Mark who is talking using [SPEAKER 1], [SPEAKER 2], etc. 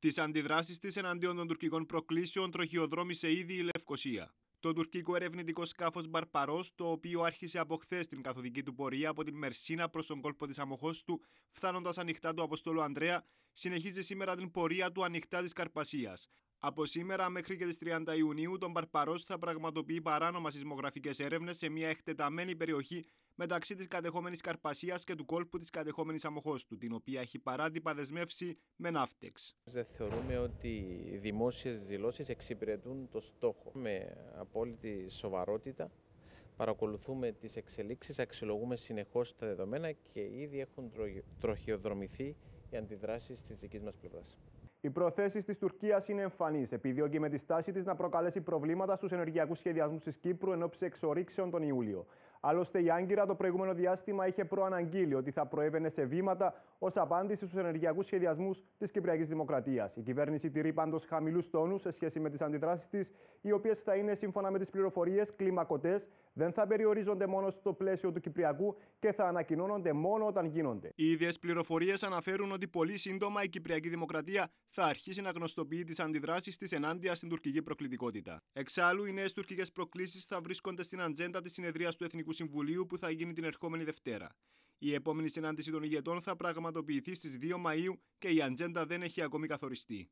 [SPEAKER 1] Τις αντιδράσεις της εναντίον των τουρκικών προκλήσεων τροχιοδρόμησε ήδη η Λευκοσία. Το τουρκικό ερευνητικό σκάφος Μπαρπαρός, το οποίο άρχισε από χθες την καθοδική του πορεία από την Μερσίνα προς τον κόλπο της Αμοχώστου, φτάνοντας ανοιχτά του Αποστόλου Ανδρέα, συνεχίζει σήμερα την πορεία του ανοιχτά της Καρπασίας. Από σήμερα μέχρι και τις 30 Ιουνίου, τον Μπαρπαρός θα πραγματοποιεί παράνομα σεισμογραφικές έρευνες σε μια εκτεταμένη περιοχή μεταξύ της κατεχόμενης Καρπασίας και του κόλπου της κατεχόμενης Αμοχώστου, την οποία έχει παράτυπα δεσμεύσει με ναύτεξ.
[SPEAKER 2] Δεν θεωρούμε ότι οι δημόσιες δηλώσεις εξυπηρετούν το στόχο. Με απόλυτη σοβαρότητα παρακολουθούμε τις εξελίξεις, αξιολογούμε συνεχώς τα δεδομένα και ήδη έχουν τροχιοδρομηθεί οι αντιδράσεις της δικής μας πλευράς.
[SPEAKER 1] Οι προθέσεις της Τουρκίας είναι εμφανείς, επιδιώκει με τη στάση της να προκαλέσει προβλήματα στους ενεργειακούς σχεδιασμούς της Κύπρου εν ώψη εξορίξεων τον Ιούλιο. Άλλωστε, η Άγκυρα το προηγούμενο διάστημα είχε προαναγγείλει ότι θα προέβαινε σε βήματα ως απάντηση στους ενεργειακούς σχεδιασμούς της Κυπριακής Δημοκρατίας. Η κυβέρνηση τηρεί πάντως χαμηλούς τόνους σε σχέση με τις αντιδράσεις της, οι οποίες θα είναι σύμφωνα με τις πληροφορίες κλιμακωτές, δεν θα περιορίζονται μόνο στο πλαίσιο του Κυπριακού και θα ανακοινώνονται μόνο όταν γίνονται. Οι ίδιες πληροφορίες αναφέρουν ότι πολύ σύντομα η Κυπριακή Δημοκρατία θα αρχίσει να γνωστοποιεί τις αντιδράσεις της ενάντια στην τουρκική προκλητικότητα. Εξάλλου, οι νέες τουρκικές προκλήσεις θα βρίσκονται στην ατζέντα της συνεδρίας του Εθνικού Διοικητικού Συμβουλίου που θα γίνει την ερχόμενη Δευτέρα. Η επόμενη συνάντηση των ηγετών θα πραγματοποιηθεί στις 2 Μαΐου και η ατζέντα δεν έχει ακόμη καθοριστεί.